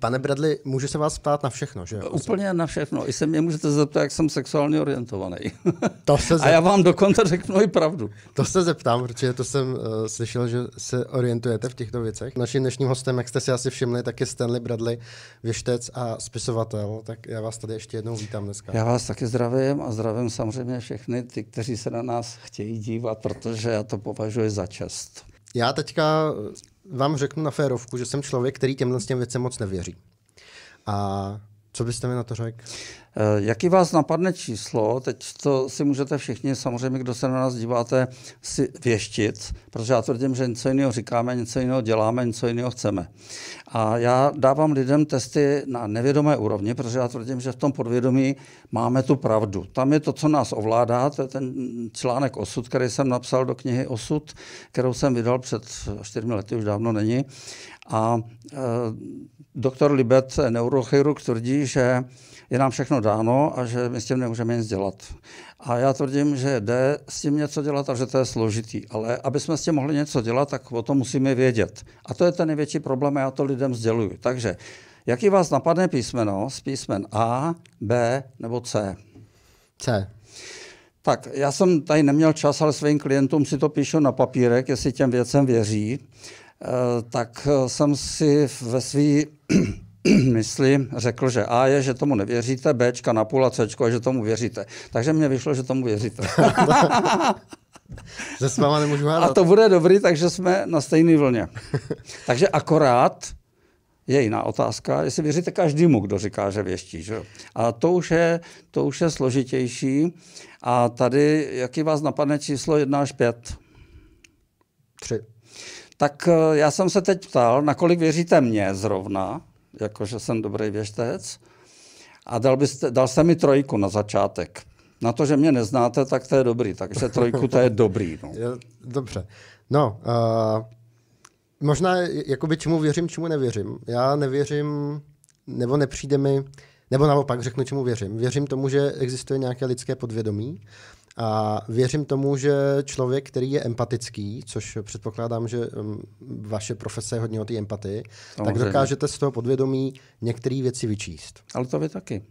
Pane Bradley, může se vás ptát na všechno, že? Úplně na všechno. I se mě můžete zeptat, jak jsem sexuálně orientovaný. To se zeptám. A já vám dokonce řeknu i pravdu. To se zeptám, protože to jsem uh, slyšel, že se orientujete v těchto věcech. Naším dnešním hostem, jak jste si asi všimli, tak je Stanley Bradley, věštec a spisovatel. Tak já vás tady ještě jednou vítám dneska. Já vás taky zdravím a zdravím samozřejmě všechny ty, kteří se na nás chtějí dívat, protože já to považuji za čest. Já teďka vám řeknu na férovku, že jsem člověk, který těmhle s těm věcem moc nevěří. A co byste mi na to řekl? Eh, jaký vás napadne číslo, teď to si můžete všichni, samozřejmě, kdo se na nás díváte, si věštit, protože já tvrdím, že něco jiného říkáme, něco jiného děláme, něco jiného chceme. A já dávám lidem testy na nevědomé úrovni, protože já tvrdím, že v tom podvědomí máme tu pravdu. Tam je to, co nás ovládá, to je ten článek Osud, který jsem napsal do knihy Osud, kterou jsem vydal před čtyřmi lety, už dávno není. A e, doktor Libet, neurochirurg, tvrdí, že je nám všechno dáno a že my s tím nemůžeme nic dělat. A já tvrdím, že jde s tím něco dělat a že to je složitý. Ale aby jsme s tím mohli něco dělat, tak o tom musíme vědět. A to je ten největší problém a já to lidem sděluji. Takže jaký vás napadne písmeno z písmen A, B nebo C? C. Tak, já jsem tady neměl čas, ale svým klientům si to píšu na papírek, jestli těm věcem věří. Eh, tak eh, jsem si ve své mysli řekl, že A je, že tomu nevěříte, Bčka na půl a C, je, že tomu věříte. Takže mě vyšlo, že tomu věříte. Že s váma nemůžu hádat. A to bude dobrý, takže jsme na stejné vlně. takže akorát je jiná otázka, jestli věříte každému, kdo říká, že věští. Že? A to už, je, to už je složitější. A tady, jaký vás napadne číslo 1 až 5? 3. Tak eh, já jsem se teď ptal, nakolik věříte mě zrovna, jako že jsem dobrý věštec. A dal, byste, dal jste mi trojku na začátek. Na to, že mě neznáte, tak to je dobrý. Takže trojku to je dobrý. No. Dobře. No, uh, možná jakoby čemu věřím, čemu nevěřím. Já nevěřím, nebo nepřijde mi, nebo naopak řeknu, čemu věřím. Věřím tomu, že existuje nějaké lidské podvědomí a věřím tomu, že člověk, který je empatický, což předpokládám, že mm, vaše profese je hodně o té empatii, Samozřejmě. tak dokážete z toho podvědomí některé věci vyčíst. Ale to vy taky.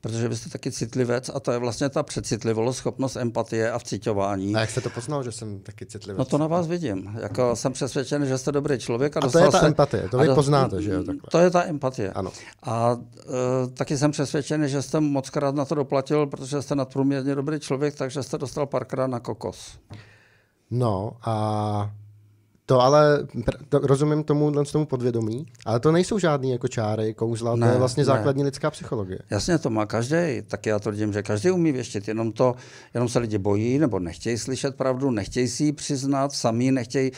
Protože vy jste taky citlivec a to je vlastně ta přecitlivost, schopnost empatie a vcitování. A jak jste to poznal, že jsem taky citlivec? No to na vás vidím. Jako jsem přesvědčen, že jste dobrý člověk. A, a to je ta se... empatie, to vy do... poznáte, že jo? Takhle. To je ta empatie. Ano. A uh, taky jsem přesvědčen, že jste moc krát na to doplatil, protože jste nadprůměrně dobrý člověk, takže jste dostal párkrát na kokos. No a to ale to, rozumím tomu, tomu podvědomí, ale to nejsou žádný jako čáry, kouzla, ne, to je vlastně ne. základní lidská psychologie. Jasně, to má každý, tak já to vidím, že každý umí věštit, jenom to, jenom se lidi bojí nebo nechtějí slyšet pravdu, nechtějí si ji přiznat, sami nechtějí.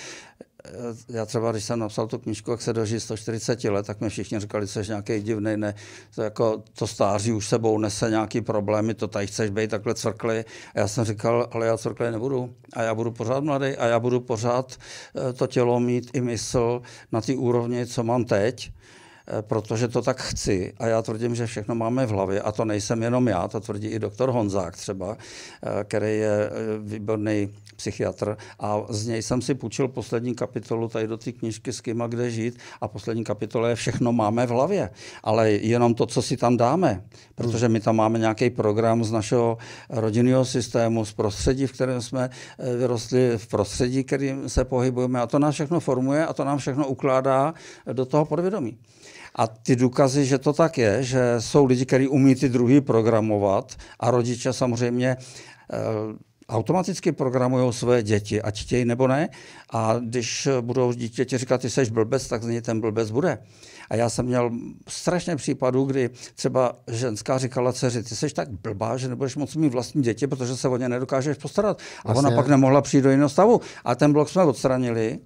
Eh, já třeba, když jsem napsal tu knižku, jak se doží 140 let, tak mi všichni říkali, že jsi nějaký divný, ne, to, jako, to stáří už sebou nese nějaký problémy, to tady chceš být takhle cvrklý. A já jsem říkal, ale já cvrklý nebudu. A já budu pořád mladý a já budu pořád eh, to tělo mít i mysl na té úrovni, co mám teď. Eh, protože to tak chci a já tvrdím, že všechno máme v hlavě a to nejsem jenom já, to tvrdí i doktor Honzák třeba, eh, který je eh, výborný psychiatr a z něj jsem si půjčil poslední kapitolu tady do té knižky S kým a kde žít a poslední kapitola je Všechno máme v hlavě, ale jenom to, co si tam dáme, protože my tam máme nějaký program z našeho rodinného systému, z prostředí, v kterém jsme vyrostli, v prostředí, kterým se pohybujeme a to nás všechno formuje a to nám všechno ukládá do toho podvědomí. A ty důkazy, že to tak je, že jsou lidi, kteří umí ty druhý programovat a rodiče samozřejmě eh, automaticky programují své děti, ať chtějí nebo ne. A když budou dítěti říkat, ty jsi blbec, tak z něj ten blbec bude. A já jsem měl strašně případů, kdy třeba ženská říkala dceři, ty jsi tak blbá, že nebudeš moc mít vlastní děti, protože se o ně nedokážeš postarat. A vlastně. ona pak nemohla přijít do jiného stavu. A ten blok jsme odstranili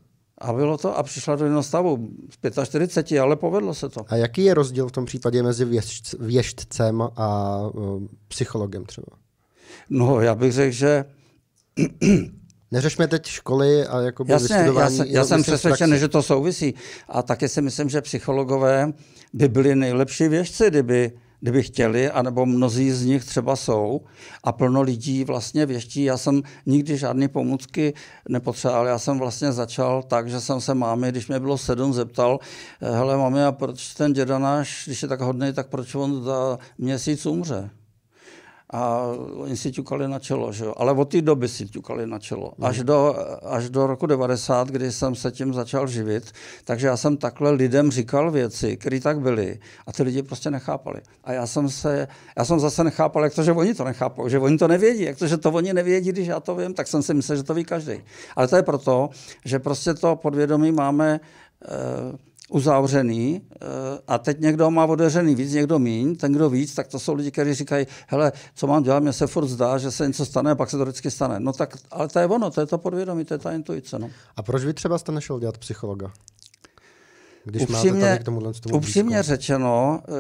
a bylo to a přišla do jednoho stavu z 45, ale povedlo se to. A jaký je rozdíl v tom případě mezi věštcem věžtcem a um, psychologem třeba? No, já bych řekl, že Neřešme teď školy a jako Jasně, já, se, já jsem přesvědčen, že to souvisí. A také si myslím, že psychologové by byli nejlepší věžci, kdyby kdyby chtěli, anebo mnozí z nich třeba jsou a plno lidí vlastně věští. Já jsem nikdy žádné pomůcky nepotřeboval. Já jsem vlastně začal tak, že jsem se mámy, když mě bylo sedm, zeptal, hele mami, a proč ten děda náš, když je tak hodný, tak proč on za měsíc umře? a oni si ťukali na čelo, že jo? ale od té doby si ťukali na čelo. No. Až do, až do roku 90, kdy jsem se tím začal živit, takže já jsem takhle lidem říkal věci, které tak byly a ty lidi prostě nechápali. A já jsem, se, já jsem zase nechápal, jak to, že oni to nechápou, že oni to nevědí, jak to, že to oni nevědí, když já to vím, tak jsem si myslel, že to ví každý. Ale to je proto, že prostě to podvědomí máme eh, uzavřený eh, a teď někdo má odeřený víc, někdo míň, ten kdo víc, tak to jsou lidi, kteří říkají, hele, co mám dělat, mě se furt zdá, že se něco stane a pak se to vždycky stane. No tak, ale to je ono, to je to podvědomí, to je ta intuice. No. A proč vy třeba jste našel dělat psychologa? Když upřímně, máte tady k tomu upřímně blízko. řečeno, eh,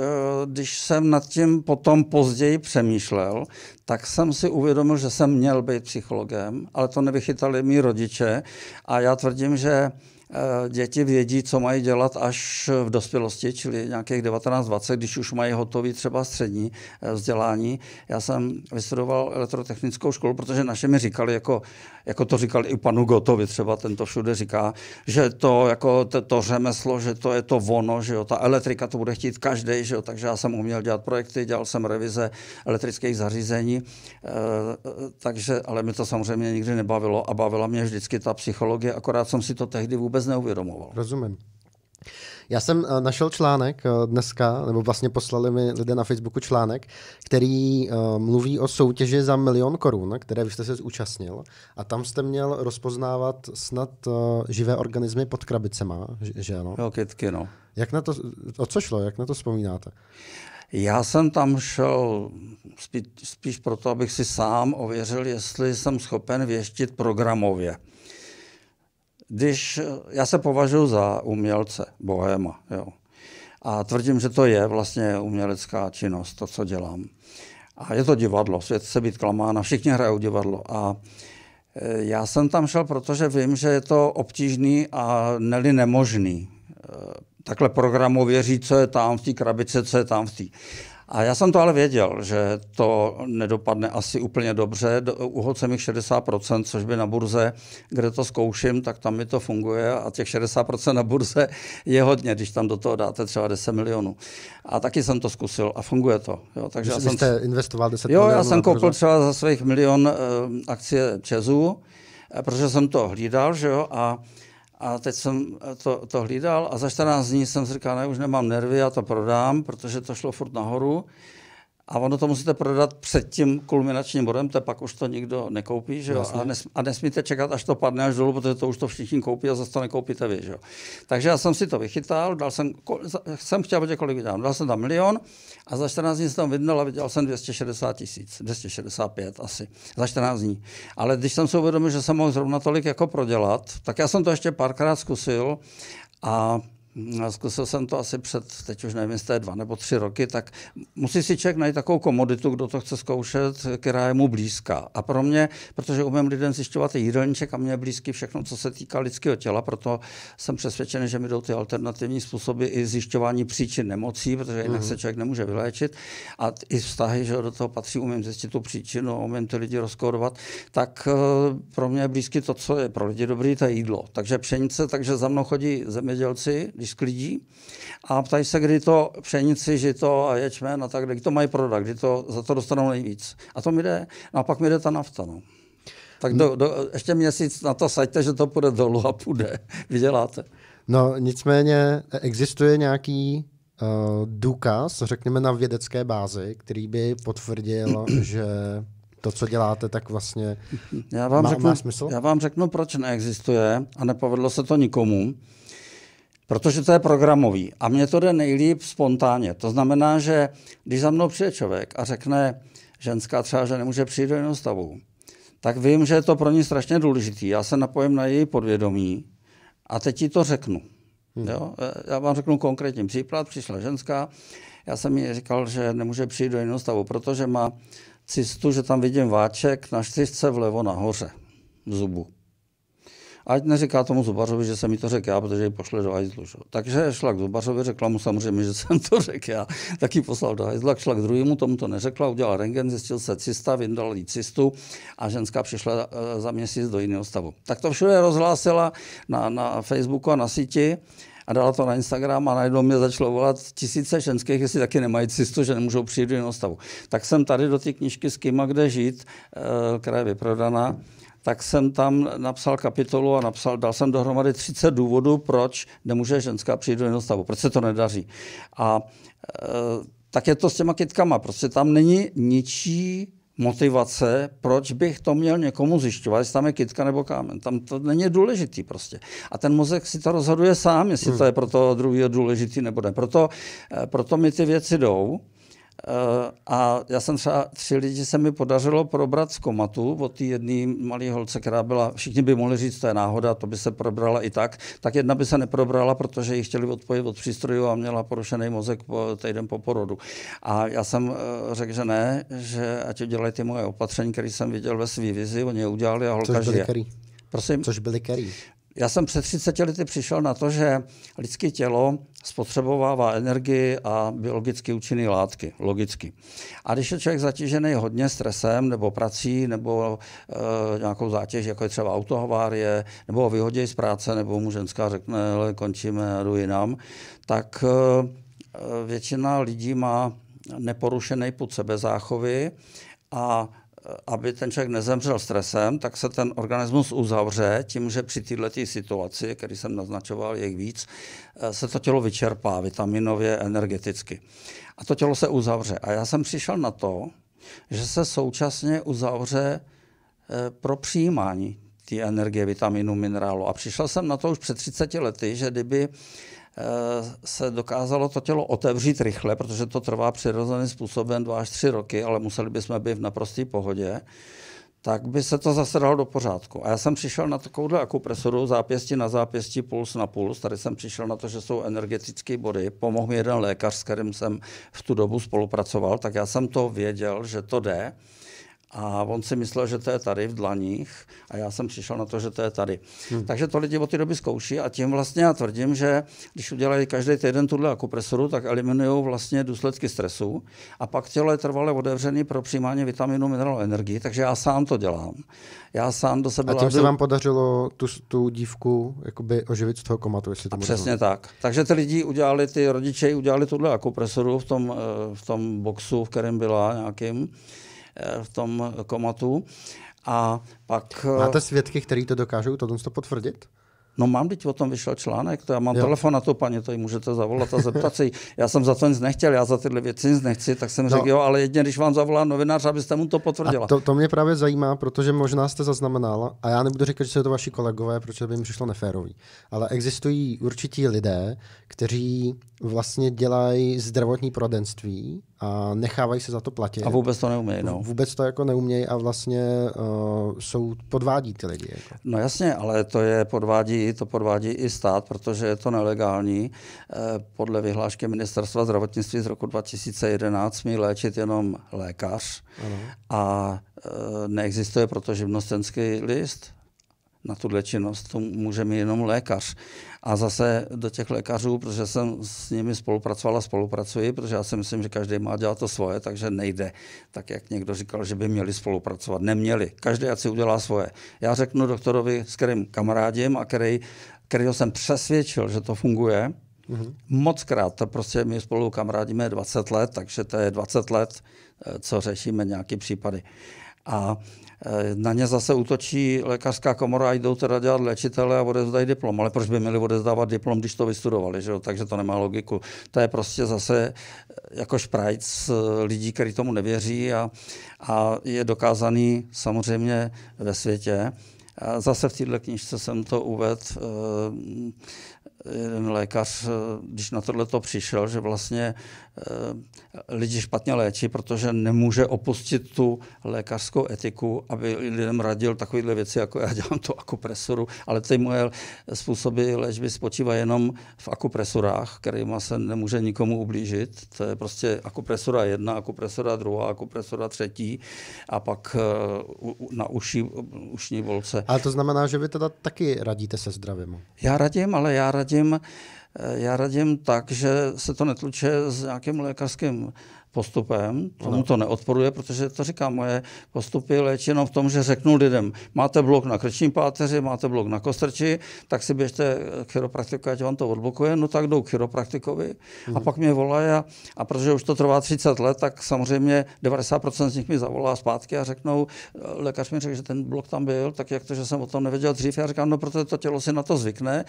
když jsem nad tím potom později přemýšlel, tak jsem si uvědomil, že jsem měl být psychologem, ale to nevychytali mý rodiče a já tvrdím, že Eh, děti vědí, co mají dělat až v dospělosti, čili nějakých 19-20, když už mají hotový třeba střední eh, vzdělání. Já jsem vystudoval elektrotechnickou školu, protože naše mi říkali, jako, jako to říkali i panu Gotovi třeba, ten to všude říká, že to, jako to, to řemeslo, že to je to ono, že jo, ta elektrika to bude chtít každý, že jo, takže já jsem uměl dělat projekty, dělal jsem revize elektrických zařízení, e, takže, ale mi to samozřejmě nikdy nebavilo a bavila mě vždycky ta psychologie, akorát jsem si to tehdy vůbec vůbec neuvědomoval. Rozumím. Já jsem eh, našel článek eh, dneska, nebo vlastně poslali mi lidé na Facebooku článek, který eh, mluví o soutěži za milion korun, které vy jste se zúčastnil. A tam jste měl rozpoznávat snad živé organismy pod krabicema, že ano? Jo, kytky, no. Jak na to, o co šlo, jak na to vzpomínáte? Já jsem tam šel spíš, spíš proto, abych si sám ověřil, jestli jsem schopen věštit programově když já se považuji za umělce, bohéma, jo. A tvrdím, že to je vlastně umělecká činnost, to, co dělám. A je to divadlo, svět se být klamána, všichni hrajou divadlo. A e, já jsem tam šel, protože vím, že je to obtížný a neli nemožný. E, takhle programově říct, co je tam v té krabice, co je tam v té. A já jsem to ale věděl, že to nedopadne asi úplně dobře. Uhod jsem jich 60%, což by na burze, kde to zkouším, tak tam mi to funguje a těch 60% na burze je hodně, když tam do toho dáte třeba 10 milionů. A taky jsem to zkusil a funguje to. Jo, takže Vy já jsem, jste investoval 10 milionů? Jo, já jsem koupil třeba za svých milion uh, akcie Česu, eh, protože jsem to hlídal, že jo, a uh, a teď jsem to, to hlídal a za 14 dní jsem si říkal, ne, už nemám nervy, já to prodám, protože to šlo furt nahoru a ono to musíte prodat před tím kulminačním bodem, to pak už to nikdo nekoupí, že jo? A, nes, a nesmíte čekat, až to padne až dolů, protože to už to všichni koupí a zase to nekoupíte vy, že jo? Takže já jsem si to vychytal, dal jsem, jsem chtěl vědět, kolik vydám, dal jsem tam milion a za 14 dní jsem tam vydnul a vydělal jsem 260 tisíc, 265 asi, za 14 dní. Ale když jsem si uvědomil, že jsem mohl zrovna tolik jako prodělat, tak já jsem to ještě párkrát zkusil a No, zkusil jsem to asi před, teď už nevím, jestli dva nebo tři roky, tak musí si člověk najít takovou komoditu, kdo to chce zkoušet, která je mu blízká. A pro mě, protože umím lidem zjišťovat i jídelníček a mě je blízky všechno, co se týká lidského těla, proto jsem přesvědčen, že mi jdou ty alternativní způsoby i zjišťování příčin nemocí, protože jinak mm. se člověk nemůže vyléčit. A i vztahy, že do toho patří, umím zjistit tu příčinu, umím ty lidi rozkodovat, tak eh, pro mě je blízky to, co je pro lidi dobrý, to je jídlo. Takže pšenice, takže za mnou chodí zemědělci, když sklidí. A ptají se, kdy to pšenici, žito a ječmen a tak, kdy to mají prodat, kdy to, za to dostanou nejvíc. A to mi jde, no a pak mi jde ta nafta. No. Tak do, do, ještě měsíc na to saďte, že to půjde dolů a půjde. Vyděláte. No nicméně existuje nějaký uh, důkaz, řekněme na vědecké bázi, který by potvrdil, že to, co děláte, tak vlastně já vám má, řeknu, má smysl? Já vám řeknu, proč neexistuje a nepovedlo se to nikomu. Protože to je programový. A mně to jde nejlíp spontánně. To znamená, že když za mnou přijde člověk a řekne ženská třeba, že nemůže přijít do jednoho stavu, tak vím, že je to pro ní strašně důležitý. Já se napojím na její podvědomí a teď ti to řeknu. Hmm. Jo? E, já vám řeknu konkrétní příklad. Přišla ženská, já jsem jí říkal, že nemůže přijít do jiného stavu, protože má cistu, že tam vidím váček na čtyřce vlevo nahoře v zubu. Ať neříká tomu zubařovi, že se mi to řekl já, protože ji pošle do hajzlu. Takže šla k zubařovi, řekla mu samozřejmě, že jsem to řekl já, tak ji poslal do hajzla, šla k druhému, tomu to neřekla, udělal rengen, zjistil se cista, vyndal jí cystu a ženská přišla e, za měsíc do jiného stavu. Tak to všude rozhlásila na, na Facebooku a na síti a dala to na Instagram a najednou mě začalo volat tisíce ženských, jestli taky nemají cistu, že nemůžou přijít do jiného stavu. Tak jsem tady do té knižky S kýma kde žít, e, která je vyprodaná, tak jsem tam napsal kapitolu a napsal, dal jsem dohromady 30 důvodů, proč nemůže ženská přijít do jednostavu, proč se to nedaří. A e, tak je to s těma kytkama, prostě tam není ničí motivace, proč bych to měl někomu zjišťovat, jestli tam je kytka nebo kámen. Tam to není důležitý prostě. A ten mozek si to rozhoduje sám, jestli hmm. to je pro toho druhého důležitý nebo ne. Proto, e, proto mi ty věci jdou. Eh, a já jsem třeba tři lidi se mi podařilo probrat z komatu od té jedné malé holce, která byla, všichni by mohli říct, to je náhoda, to by se probrala i tak, tak jedna by se neprobrala, protože ji chtěli odpojit od přístrojů a měla porušený mozek po, týden po porodu. A já jsem eh, řekl, že ne, že ať udělají ty moje opatření, které jsem viděl ve své vizi, oni je udělali a holka Což žije. Byli Prosím? Což byli který? Já jsem před 30 lety přišel na to, že lidské tělo spotřebovává energii a biologicky účinné látky, logicky. A když je člověk zatížený hodně stresem nebo prací nebo e, nějakou zátěž, jako je třeba autohavárie, nebo ho z práce, nebo mu ženská řekne, ale končíme, jdu jinam, tak e, většina lidí má neporušený put sebezáchovy a aby ten člověk nezemřel stresem, tak se ten organismus uzavře tím, že při této situaci, který jsem naznačoval, je víc, eh, se to tělo vyčerpá vitaminově, energeticky. A to tělo se uzavře. A já jsem přišel na to, že se současně uzavře eh, pro přijímání té energie, vitaminů, minerálu. A přišel jsem na to už před 30 lety, že kdyby Eh, se dokázalo to tělo otevřít rychle, protože to trvá přirozeným způsobem 2 až 3 roky, ale museli bychom být v naprosté pohodě, tak by se to zase dalo do pořádku. A já jsem přišel na takovouhle akupresoru, zápěstí na zápěstí, puls na puls. Tady jsem přišel na to, že jsou energetické body. Pomohl mi jeden lékař, s kterým jsem v tu dobu spolupracoval, tak já jsem to věděl, že to jde. A on si myslel, že to je tady v dlaních a já jsem přišel na to, že to je tady. Hmm. Takže to lidi od té doby zkouší a tím vlastně já tvrdím, že když udělají každý týden tuhle akupresoru, tak eliminují vlastně důsledky stresu a pak tělo je trvale otevřené pro přijímání vitaminů, minerálů, energii, takže já sám to dělám. Já sám do sebe... A tím se vám podařilo tu, tu dívku jakoby oživit z toho komatu, jestli to Přesně tak. Takže ty lidi udělali, ty rodiče udělali tuhle akupresoru v tom, eh, v tom boxu, v kterém byla nějakým Eh, v tom komatu. A pak... Eh, Máte svědky, který to dokážou to to potvrdit? No mám, teď o tom vyšel článek, to já mám jo. telefon na to paní, to jí můžete zavolat a zeptat si. Já jsem za to nic nechtěl, já za tyhle věci nic nechci, tak jsem no. řekl, jo, ale jedině, když vám zavolá novinář, abyste mu to potvrdila. A to, to mě právě zajímá, protože možná jste zaznamenala, a já nebudu říkat, že jsou to vaši kolegové, protože by jim přišlo neférový, ale existují určití lidé, kteří vlastně dělají zdravotní prodenství, a nechávají se za to platit. A vůbec to neumějí. No. Vůbec to jako neumějí a vlastně uh, jsou, podvádí ty lidi. Jako. No jasně, ale to je podvádí, to podvádí i stát, protože je to nelegální. Eh, podle vyhlášky ministerstva zdravotnictví z roku 2011 smí léčit jenom lékař ano. a eh, neexistuje proto živnostenský list na tuhle činnost, to může mít jenom lékař. A zase do těch lékařů, protože jsem s nimi spolupracovala, spolupracuji, protože já si myslím, že každý má dělat to svoje, takže nejde. Tak jak někdo říkal, že by měli spolupracovat. Neměli. Každý ať si udělá svoje. Já řeknu doktorovi, s kterým kamarádím a který, kterýho jsem přesvědčil, že to funguje, Mm-hmm. Moc krát, to prostě my spolu kamarádíme 20 let, takže to je 20 let, eh, co řešíme nějaké případy. A na ně zase útočí lékařská komora a jdou teda dělat léčitele a odezdají diplom. Ale proč by měli odezdávat diplom, když to vystudovali? Že jo? Takže to nemá logiku. To je prostě zase eh, jako šprajc eh, lidí, kteří tomu nevěří a, a je dokázaný samozřejmě ve světě. A zase v této knižce jsem to uvedl. Eh, jeden lékař, když na tohle to přišel, že vlastně Eh, lidi špatně léčí, protože nemůže opustit tu lékařskou etiku, aby lidem radil takovéhle věci, jako já dělám tu akupresuru, ale ty moje způsoby léčby spočívají jenom v akupresurách, kterýma se nemůže nikomu ublížit. To je prostě akupresura jedna, akupresura druhá, akupresura třetí a pak eh, na uší, ušní volce. Ale to znamená, že vy teda taky radíte se zdravím. Já radím, ale já radím uh, já radím tak, že se to netluče s nějakým lékařským postupem. Tomu to neodporuje, protože to říkám, moje postupy léčí jenom v tom, že řeknu lidem, máte blok na krční páteři, máte blok na kostrči, tak si běžte k chiropraktiku, ať vám to odblokuje, no tak jdou k chiropraktikovi hmm. a mhm. pak mě volají a, a protože už to trvá 30 let, tak samozřejmě 90% z nich mi zavolá zpátky a řeknou, lékař mi řekl, že ten blok tam byl, tak jak to, že jsem o tom nevěděl dřív, já říkám, no protože to tělo si na to zvykne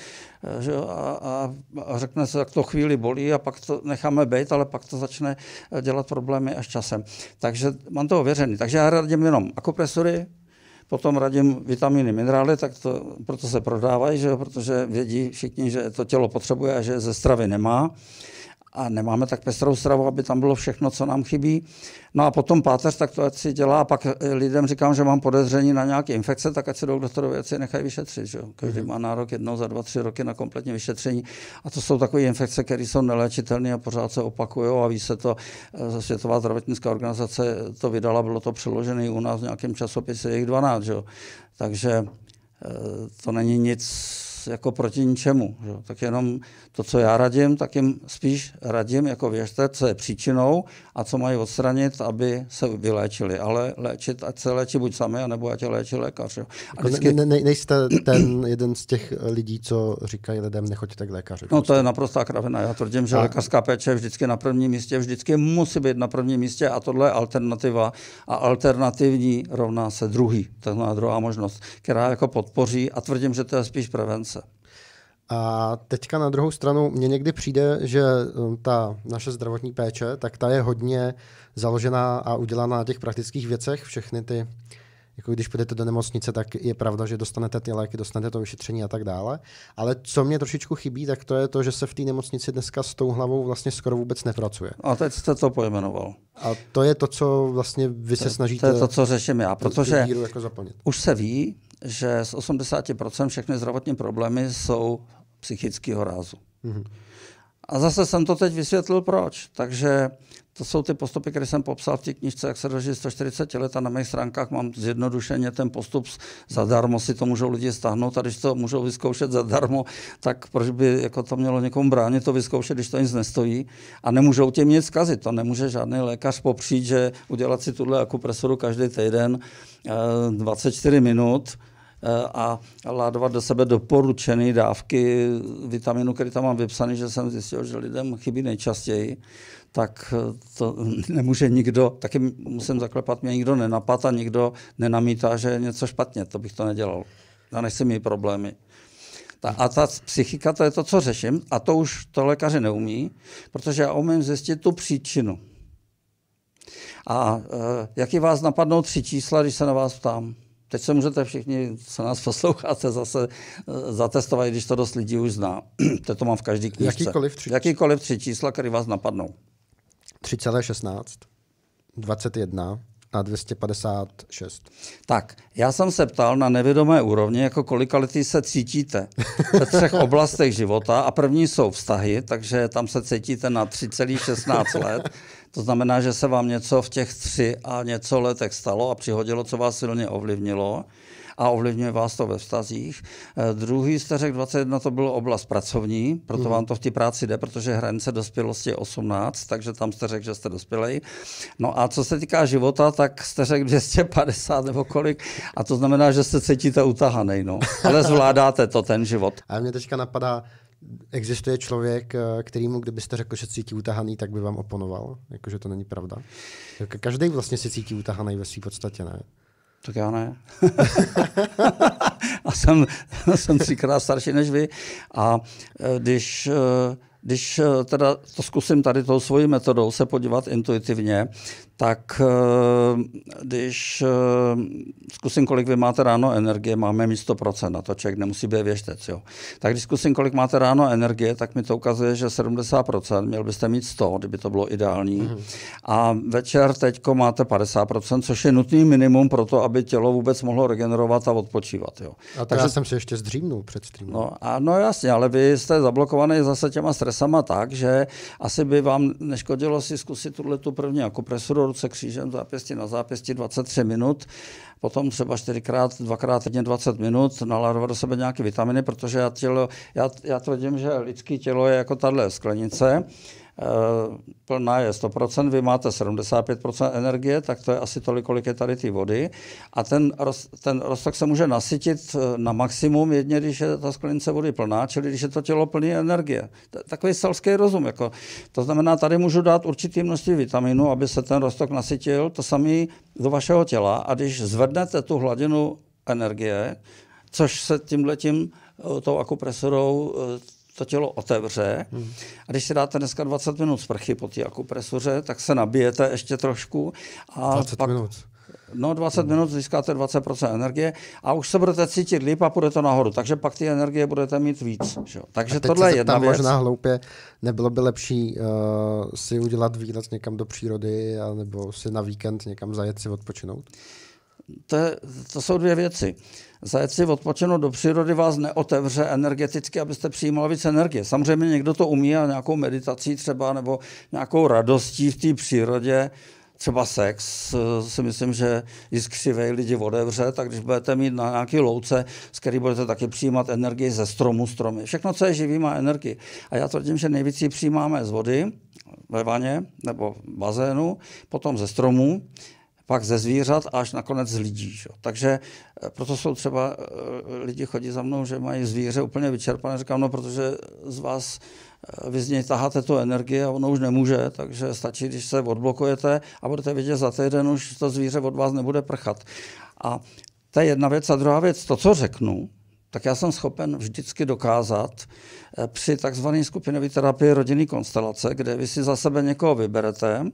že, a, a, a řekne se, jak to chvíli bolí a pak to necháme být, ale pak to začne dělat dělat problémy až časem. Takže mám to ověřený. Takže já radím jenom akupresury, potom radím vitamíny, minerály, tak to, proto se prodávají, že protože vědí všichni, že to tělo potřebuje a že ze stravy nemá a nemáme tak pestrou stravu, aby tam bylo všechno, co nám chybí. No a potom páteř, tak to ať si dělá a pak lidem říkám, že mám podezření na nějaké infekce, tak ať se jdou do doktorovi, věci nechají vyšetřit. Že? Každý mhm. má nárok jednou za dva, tři roky na kompletní vyšetření a to jsou takové infekce, které jsou neléčitelné a pořád se opakují a ví se to, eh, Světová zdravotnická organizace to vydala, bylo to přeložené u nás v nějakém časopise, jejich 12. Že? Takže eh, to není nic jako proti ničemu. Že? Tak jenom to, co já radím, tak jim spíš radím, jako věřte, co je příčinou a co mají odstranit, aby se vyléčili. Ale léčit, ať se léčí buď sami, anebo ať je léčí lékař. Jo? A jako vždycky... ne, ne, nejste ten jeden z těch lidí, co říkají lidem, nechoďte k lékaři. No to je prostě. naprostá kravina. Já tvrdím, že a... lékařská péče je vždycky na prvním místě, vždycky musí být na prvním místě a tohle je alternativa. A alternativní rovná se druhý, tahle druhá možnost, která jako podpoří a tvrdím, že to je spíš prevence a teďka na druhou stranu mně někdy přijde, že um, ta naše zdravotní péče, tak ta je hodně založená a udělaná na těch praktických věcech, všechny ty jako když půjdete do nemocnice, tak je pravda, že dostanete ty léky, dostanete to vyšetření a tak dále. Ale co mě trošičku chybí, tak to je to, že se v té nemocnici dneska s tou hlavou vlastně skoro vůbec nepracuje. A teď jste to pojmenoval. A to je to, co vlastně vy to, se snažíte. To je to, co řeším já, protože jako už se ví, že z 80% všechny zdravotní problémy jsou psychického rázu. Mm-hmm. A zase jsem to teď vysvětlil proč. Takže to jsou ty postupy, které jsem popsal v té knižce, jak se dožít 140 let a na mých stránkách mám zjednodušeně ten postup zadarmo, si to můžou lidi stáhnout a když to můžou vyzkoušet zadarmo, tak proč by jako to mělo někomu bránit to vyzkoušet, když to nic nestojí a nemůžou tím nic kazit. To nemůže žádný lékař popřít, že udělat si tuhle akupresuru každý týden 24 eh, minut, Eh, a ládovat do sebe doporučené dávky vitaminu, který tam mám vypsaný, že jsem zjistil, že lidem chybí nejčastěji, tak eh, to nemůže nikdo, taky musím zaklepat, mě nikdo nenapad a nikdo nenamítá, že je něco špatně, to bych to nedělal. Já nechci mít problémy. Ta, a ta psychika, to je to, co řeším, a to už to lékaři neumí, protože já umím zjistit tu příčinu. A e, eh, jaký vás napadnou tři čísla, když se na vás ptám? Teď se můžete všichni, co nás posloucháte, zase eh, zatestovat, když to dost lidí už zná. Teď to mám v každý knižce. Jakýkoliv tři, Jakýkoliv tři čísla, které vás napadnou. 3,16, 21 a 256. Tak, já jsem se ptal na nevědomé úrovni, jako kolika lety se cítíte ve třech oblastech života a první jsou vztahy, takže tam se cítíte na 3,16 let. To znamená, že se vám něco v těch tři a něco letech stalo a přihodilo, co vás silně ovlivnilo a ovlivňuje vás to ve vztazích. Eh, druhý řekl, 21 to byl oblast pracovní, proto mhm. vám to v té práci jde, protože hranice dospělosti je 18, takže tam jste řekl, že jste dospělej. No a co se týká života, tak jste řekl 250 nebo kolik a to znamená, že se cítíte utahanej, no. ale zvládáte to ten život. A mě teďka napadá, existuje člověk, eh, kterýmu, kdybyste řekl, že cítí utahaný, tak by vám oponoval. Jakože to není pravda. Jako Každý vlastně se cítí utahaný ve své podstatě, ne? Tak já ne. a jsem, jsem třikrát starší než vy. A eh, když eh, když eh, teda to zkusím tady tou svojí metodou se podívat intuitivně, tak eh, když eh, zkusím, kolik vy máte ráno energie, máme mít 100%, na to člověk nemusí být věštec. Jo. Tak když zkusím, kolik máte ráno energie, tak mi to ukazuje, že 70%, měl byste mít 100, kdyby to bylo ideální. Mm-hmm. A večer teďko máte 50%, což je nutný minimum pro to, aby tělo vůbec mohlo regenerovat a odpočívat. Jo. A Takže, já jsem se ještě zdřímnul před streamem. No, a no jasně, ale vy jste zablokovaný zase těma stres sama tak, že asi by vám neškodilo si zkusit tuhle tu první akupresuru ruce křížem zápěstí na zápěstí 23 minut, potom třeba čtyřikrát, dvakrát týdně 20 minut, nalarovat do sebe nějaké vitaminy, protože já, tělo, já, já tvrdím, že lidské tělo je jako tahle sklenice plná je 100%, vy máte 75% energie, tak to je asi tolik, kolik je tady té vody. A ten, roz, ten roztok se může nasytit eh, na maximum, jedně když je ta sklenice vody plná, čili když je to tělo plné energie. Takový selský rozum. Jako. To znamená, tady můžu dát určitý množství vitaminu, aby se ten roztok nasytil, to samý do vašeho těla. A když zvednete tu hladinu energie, což se tímhletím eh, tou akupresorou eh, to tělo otevře. Hmm. A když si dáte dneska 20 minut sprchy po té akupresuře, tak se nabijete ještě trošku. A 20 pak, minut. No 20 hmm. minut získáte 20% energie a už se budete cítit líp a půjde to nahoru. Takže pak ty energie budete mít víc. Že? Takže tohle je jedna věc. možná hloupě, nebylo by lepší uh, si udělat výlet někam do přírody a nebo si na víkend někam zajet si odpočinout? Uh, to, je, to jsou dvě věci. Zajet si odpočinout do přírody vás neotevře energeticky, abyste přijímali víc energie. Samozřejmě někdo to umí a nějakou meditací třeba nebo nějakou radostí v té přírodě, třeba sex, eh, si myslím, že i skřivej lidi odevře, tak když budete mít na nějaký louce, z který budete taky přijímat energii ze stromu, stromy. Všechno, co je živý, má energii. A já tvrdím, že nejvíc ji přijímáme z vody, ve vaně nebo bazénu, potom ze stromů, pak ze zvířat až nakonec z lidí. Že? Takže eh, proto jsou třeba eh, lidi chodí za mnou, že mají zvíře úplně vyčerpané. Říkám, no protože z vás eh, vy z něj taháte tu energii a ono už nemůže, takže stačí, když se odblokujete a budete vidět, za týden už to zvíře od vás nebude prchat. A to je jedna věc. A druhá věc, to, co řeknu, tak já jsem schopen vždycky dokázat při takzvané skupinové terapii rodinný konstelace, kde vy si za sebe někoho vyberete,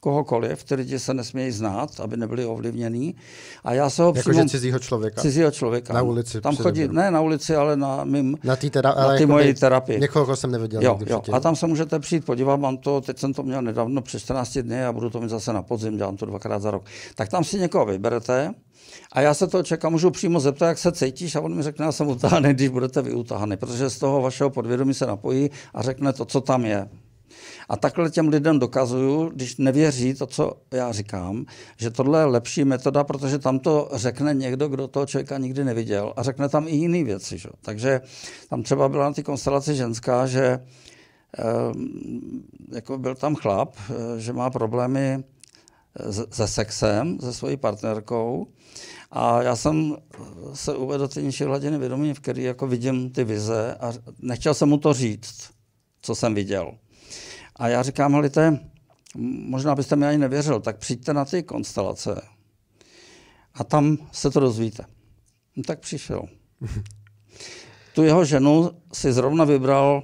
kohokoliv, ty lidi se nesmějí znát, aby nebyli ovlivněný. A já se ho jako přímo... cizího člověka? Cizího člověka. Na ulici? Tam chodí, ne na ulici, ale na mým... Na ty tera- jako moje terapii. Někoho jsem neviděl. Jo, jo. A tam se můžete přijít podívat, mám to, teď jsem to měl nedávno přes 14 dny a budu to mít zase na podzim, dělám to dvakrát za rok. Tak tam si někoho vyberete, a já se toho čekám, můžu přímo zeptat, jak se cítíš a on mi řekne, já jsem utáhaný, když budete vyutáhaný, protože z toho vašeho podvědomí se napojí a řekne to, co tam je. A takhle těm lidem dokazuju, když nevěří to, co já říkám, že tohle je lepší metoda, protože tam to řekne někdo, kdo toho člověka nikdy neviděl a řekne tam i jiné věci. Že? Takže tam třeba byla na té konstelaci ženská, že eh, jako byl tam chlap, eh, že má problémy eh, se sexem, se svojí partnerkou a já jsem se uvedl do té nižší hladiny vědomí, v které jako vidím ty vize a nechtěl jsem mu to říct, co jsem viděl. A já říkám, hlíte, možná byste mi ani nevěřil, tak přijďte na ty konstelace a tam se to dozvíte. No, tak přišel. tu jeho ženu si zrovna vybral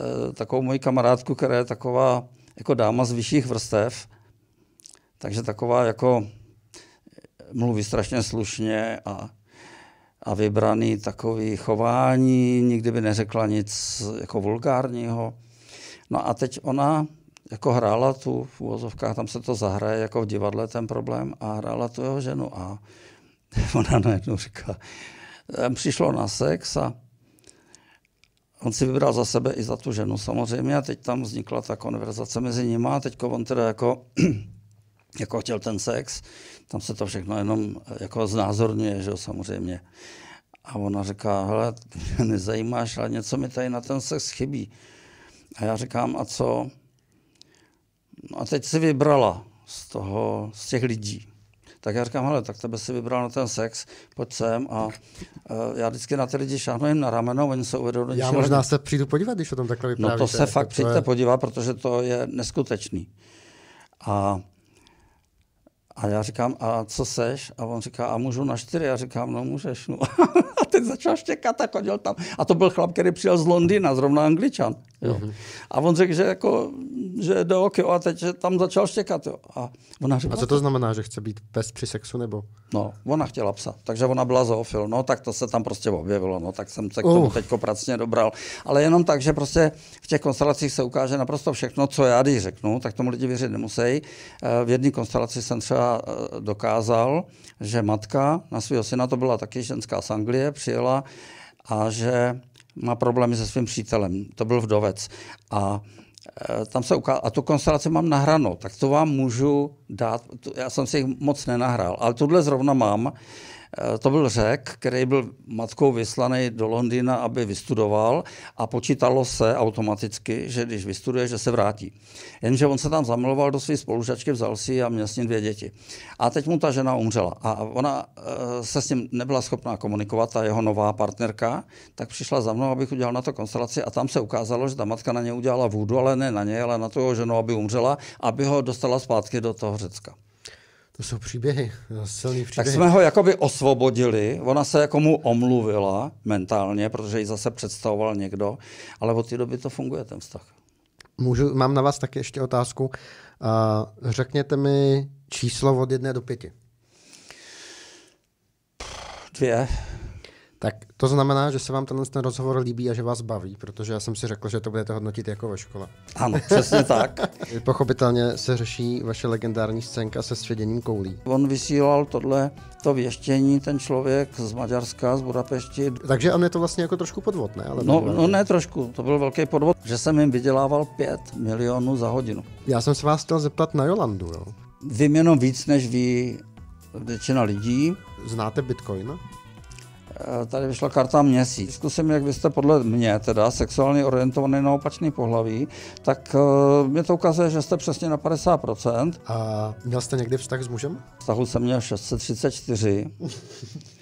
eh, takovou moji kamarádku, která je taková jako dáma z vyšších vrstev, takže taková jako eh, mluví strašně slušně a, a vybraný takový chování, nikdy by neřekla nic jako vulgárního. No a teď ona jako hrála tu v úvozovkách, tam se to zahraje jako v divadle ten problém a hrála tu jeho ženu a ona najednou říká, eh, přišlo na sex a on si vybral za sebe i za tu ženu samozřejmě a teď tam vznikla ta konverzace mezi nimi a teď on teda jako, jako chtěl ten sex, tam se to všechno jenom eh, jako znázorňuje, že jo, samozřejmě. A ona říká, hele, nezajímáš, ale něco mi tady na ten sex chybí. A já říkám, a co? No a teď si vybrala z toho, z těch lidí. Tak já říkám, hele, tak tebe si vybral na ten sex, pojď sem a uh, já vždycky na ty lidi šáhnu jim na rameno, oni se do Já možná lidi. se přijdu podívat, když o tom takhle vyprávíte. No to se fakt to přijďte je... podívat, protože to je neskutečný. A, a já říkám, a co seš? A on říká, a můžu na čtyři? Já říkám, no můžeš. No. ten začal štěkat a chodil tam. A to byl chlap, který přijel z Londýna, zrovna angličan. Jo. Mm-hmm. A on řekl, že jako že jde ok, a teď že tam začal štěkat. Jo. A, ona řekla, a co to znamená, že chce být pes při sexu nebo? No, ona chtěla psa, takže ona byla zoofil, no tak to se tam prostě objevilo, no tak jsem se k tomu uh. teď pracně dobral. Ale jenom tak, že prostě v těch konstelacích se ukáže naprosto všechno, co já když řeknu, tak tomu lidi věřit nemusí. Eh, v jedné konstelaci jsem třeba eh, dokázal, že matka na svého syna, to byla taky ženská z Anglie, přijela a že má problémy se svým přítelem. To byl vdovec. A Eh, tam se ukázal, a tu konstelaci mám nahráno, tak to vám můžu dát, já jsem si jich moc nenahrál, ale tohle zrovna mám, Eh, to byl řek, který byl matkou vyslaný do Londýna, aby vystudoval a počítalo se automaticky, že když vystuduje, že se vrátí. Jenže on se tam zamiloval do své spolužačky, vzal si a měl s ním dvě děti. A teď mu ta žena umřela a ona eh, se s ním nebyla schopná komunikovat, ta jeho nová partnerka, tak přišla za mnou, abych udělal na to konstelaci a tam se ukázalo, že ta matka na ně udělala vůdu, ale ne na něj, ale na toho ženu, aby umřela, aby ho dostala zpátky do toho Řecka. To jsou příběhy, silný příběhy. Tak jsme ho jakoby osvobodili, ona se jako mu omluvila mentálně, protože ji zase představoval někdo, ale od té doby to funguje ten vztah. Můžu, mám na vás taky ještě otázku. Uh, řekněte mi číslo od jedné do pěti. Dvě. Tak to znamená, že se vám tenhle ten rozhovor líbí a že vás baví, protože já jsem si řekl, že to budete hodnotit jako ve škole. Ano, přesně tak. Pochopitelně se řeší vaše legendární scénka se svěděním koulí. On vysílal tohle to věštění, ten člověk z Maďarska, z Budapešti. Takže on je to vlastně jako trošku podvod, ne? Ale no, no ne trošku, to byl velký podvod, že jsem jim vydělával 5 milionů za hodinu. Já jsem se vás chtěl zeptat na Jolandu, jo? Vím jenom víc, než ví většina lidí. Znáte Bitcoin? Eh, tady vyšla karta měsíc. Zkusím, jak vy jste podle mě, teda sexuálně orientovaný na opačný pohlaví, tak uh, mě to ukazuje, že jste přesně na 50%. A měl jste někdy vztah s mužem? Vztahu jsem měl 634.